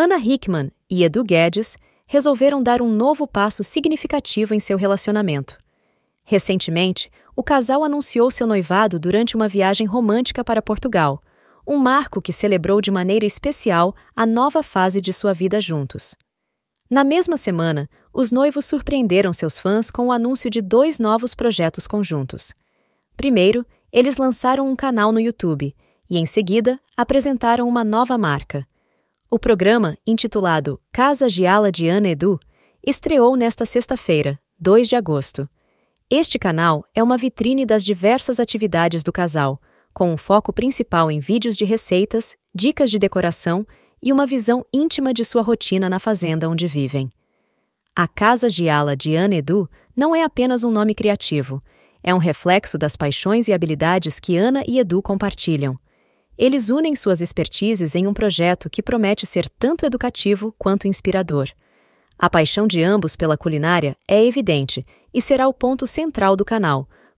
Ana Hickman e Edu Guedes resolveram dar um novo passo significativo em seu relacionamento. Recentemente, o casal anunciou seu noivado durante uma viagem romântica para Portugal, um marco que celebrou de maneira especial a nova fase de sua vida juntos. Na mesma semana, os noivos surpreenderam seus fãs com o anúncio de dois novos projetos conjuntos. Primeiro, eles lançaram um canal no YouTube e, em seguida, apresentaram uma nova marca – o programa, intitulado Casa de Ala de Ana Edu, estreou nesta sexta-feira, 2 de agosto. Este canal é uma vitrine das diversas atividades do casal, com um foco principal em vídeos de receitas, dicas de decoração e uma visão íntima de sua rotina na fazenda onde vivem. A Casa de Ala de Ana Edu não é apenas um nome criativo, é um reflexo das paixões e habilidades que Ana e Edu compartilham. Eles unem suas expertises em um projeto que promete ser tanto educativo quanto inspirador. A paixão de ambos pela culinária é evidente e será o ponto central do canal